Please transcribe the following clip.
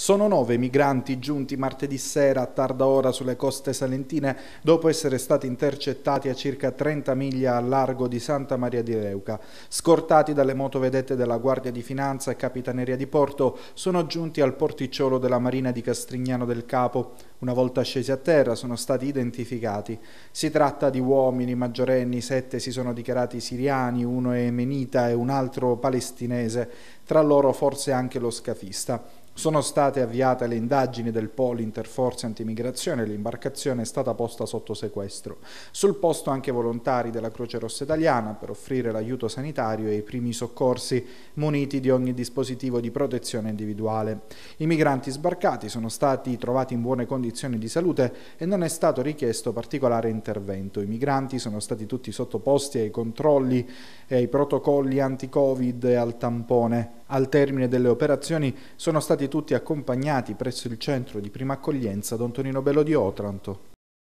Sono nove migranti giunti martedì sera a tarda ora sulle coste salentine dopo essere stati intercettati a circa 30 miglia al largo di Santa Maria di Leuca. Scortati dalle motovedette della Guardia di Finanza e Capitaneria di Porto, sono giunti al porticciolo della Marina di Castrignano del Capo. Una volta scesi a terra sono stati identificati. Si tratta di uomini maggiorenni, sette si sono dichiarati siriani, uno è emenita e un altro palestinese, tra loro forse anche lo scafista. Sono state avviate le indagini del Polo Interforze Antimigrazione e l'imbarcazione è stata posta sotto sequestro. Sul posto anche volontari della Croce Rossa Italiana per offrire l'aiuto sanitario e i primi soccorsi muniti di ogni dispositivo di protezione individuale. I migranti sbarcati sono stati trovati in buone condizioni di salute e non è stato richiesto particolare intervento. I migranti sono stati tutti sottoposti ai controlli e ai protocolli anti-Covid e al tampone. Al termine delle operazioni sono stati tutti accompagnati presso il centro di prima accoglienza Don Tonino Bello di Otranto.